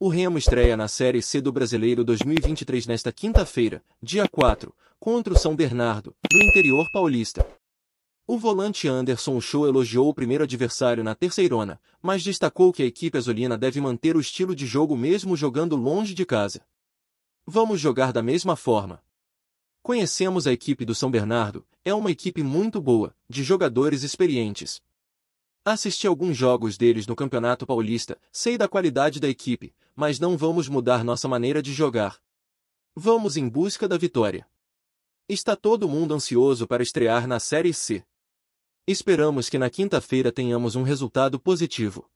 O Remo estreia na Série C do Brasileiro 2023 nesta quinta-feira, dia 4, contra o São Bernardo, do interior paulista. O volante Anderson Show elogiou o primeiro adversário na terceirona, mas destacou que a equipe azulina deve manter o estilo de jogo mesmo jogando longe de casa. Vamos jogar da mesma forma. Conhecemos a equipe do São Bernardo, é uma equipe muito boa, de jogadores experientes, Assisti alguns jogos deles no Campeonato Paulista, sei da qualidade da equipe, mas não vamos mudar nossa maneira de jogar. Vamos em busca da vitória. Está todo mundo ansioso para estrear na Série C. Esperamos que na quinta-feira tenhamos um resultado positivo.